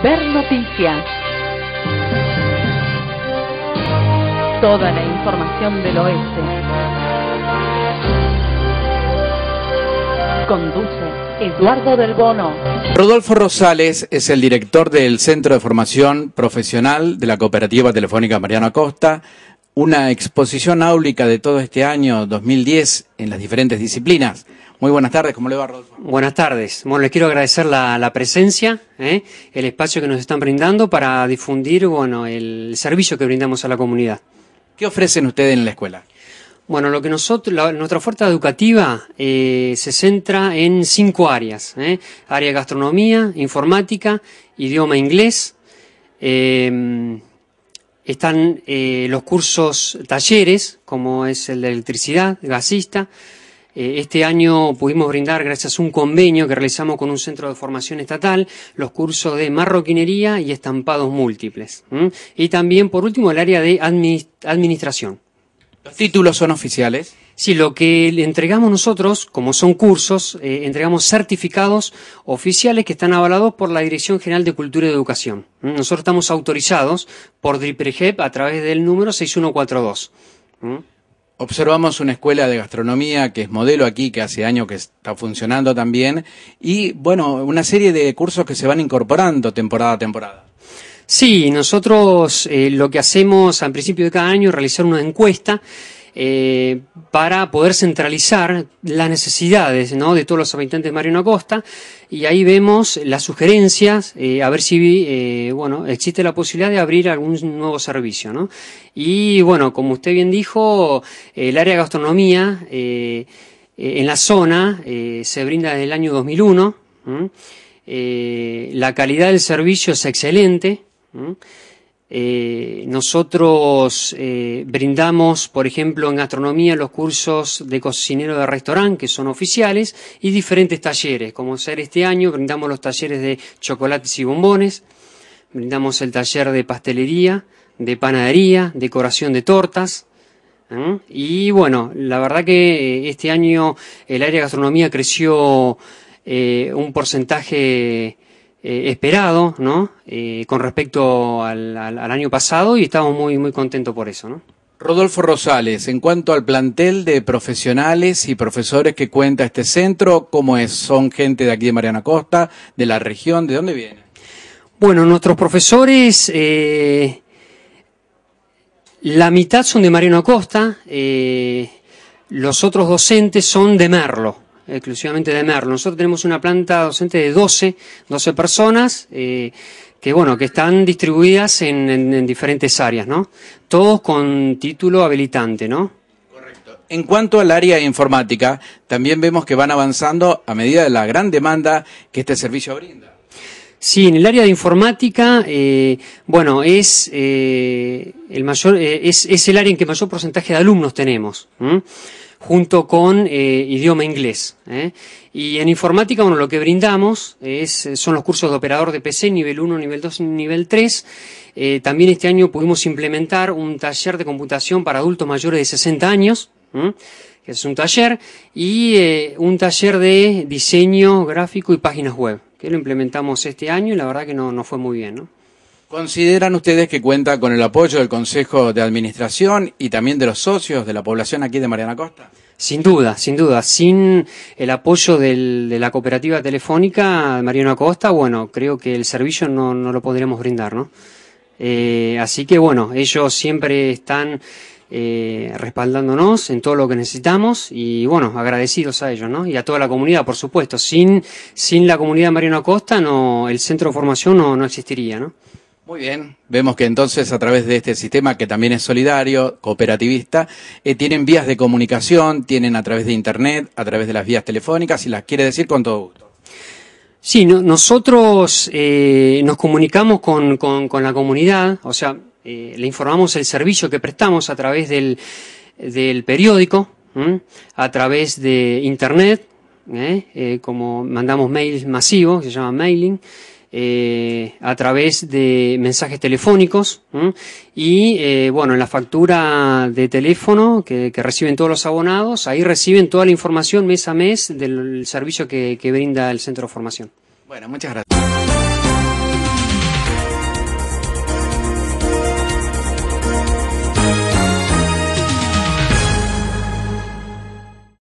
Ver Noticias. Toda la información del oeste. Conduce Eduardo del Bono. Rodolfo Rosales es el director del Centro de Formación Profesional de la Cooperativa Telefónica Mariano Acosta. Una exposición áulica de todo este año 2010 en las diferentes disciplinas muy buenas tardes, ¿cómo le va, Rodolfo? Buenas tardes. Bueno, les quiero agradecer la, presencia, ¿eh? el espacio que nos están brindando para difundir bueno, el servicio que brindamos a la comunidad. ¿Qué ofrecen ustedes en la escuela? Bueno, lo que nosotros, nuestra oferta educativa eh, se centra en cinco áreas. ¿eh? Área de gastronomía, informática, idioma inglés. Em, están los cursos talleres, como es el de electricidad, gasista eh, este año pudimos brindar, gracias a un convenio que realizamos con un centro de formación estatal, los cursos de marroquinería y estampados múltiples. Y también, por último, el área de administración. ¿Los títulos son oficiales? Sí, lo que le entregamos nosotros, como son cursos, eh, entregamos certificados oficiales que están avalados por la Dirección General de Cultura y Educación. Nosotros estamos autorizados por DRIPREGEP a través del número 6142 observamos una escuela de gastronomía que es modelo aquí, que hace años que está funcionando también, y bueno, una serie de cursos que se van incorporando temporada a temporada. Sí, nosotros eh, lo que hacemos al principio de cada año es realizar una encuesta eh, para poder centralizar las necesidades de todos los habitantes de Mariano Acosta. Y ahí vemos las sugerencias, eh, a ver si eh, bueno, existe la posibilidad de abrir algún nuevo servicio. Y bueno, como usted bien dijo, el área de gastronomía en la zona se brinda desde el año 2001. la calidad del servicio es excelente. Eh, nosotros eh, brindamos, por ejemplo, en gastronomía los cursos de cocinero de restaurante, que son oficiales, y diferentes talleres, como ser este año, brindamos los talleres de chocolates y bombones, brindamos el taller de pastelería, de panadería, decoración de tortas. Y bueno, la verdad que eh, este año el área de gastronomía creció un porcentaje eh, esperado, ¿no? Eh, con respecto al, año pasado y estamos muy, muy contentos por eso, Rodolfo Rosales, en cuanto al plantel de profesionales y profesores que cuenta este centro, ¿cómo es? ¿Son gente de aquí de Mariana Costa, de la región? ¿De dónde vienen? Bueno, nuestros profesores, eh, la mitad son de Mariana Costa, los otros docentes son de Merlo exclusivamente de Merlo. Nosotros tenemos una planta docente de 12, 12 personas, eh, que bueno, que están distribuidas en, diferentes áreas, ¿no? Todos con título habilitante, ¿no? Correcto. En cuanto al área de informática, también vemos que van avanzando a medida de la gran demanda que este servicio brinda. Sí, en el área de informática, eh, bueno, es, eh, el mayor, es, el área en que mayor porcentaje de alumnos tenemos junto con eh, idioma inglés. ¿eh? Y en informática, bueno, lo que brindamos es, eh, son los cursos de operador de PC, nivel 1, nivel 2, nivel 3. también este año pudimos implementar un taller de computación para adultos mayores de 60 años, que es un taller, y un taller de diseño gráfico y páginas web, que lo implementamos este año y la verdad que no, no fue muy bien, ¿no? ¿Consideran ustedes que cuenta con el apoyo del Consejo de Administración y también de los socios de la población aquí de Mariana Costa? Sin duda, sin duda. Sin el apoyo de la cooperativa telefónica de Mariana Costa, bueno, creo que el servicio no, no lo podríamos brindar, ¿no? Eh, así que bueno, ellos siempre están eh, respaldándonos en todo lo que necesitamos y bueno, agradecidos a ellos, ¿no? Y a toda la comunidad, por supuesto. Sin, sin la comunidad de Mariano Costa, no, el centro de formación no, no existiría, ¿no? Muy bien, vemos que entonces a través de este sistema que también es solidario, cooperativista, eh, tienen vías de comunicación, tienen a través de Internet, a través de las vías telefónicas, Si las quiere decir con todo gusto. Sí, nosotros eh, nos comunicamos con, la comunidad, o sea, eh, le informamos el servicio que prestamos a través del, periódico, a través de Internet, como mandamos mails masivos, se llama mailing eh, a través de mensajes telefónicos y eh, bueno en la factura de teléfono que, reciben todos los abonados ahí reciben toda la información mes a mes del servicio que, que brinda el centro de formación bueno muchas gracias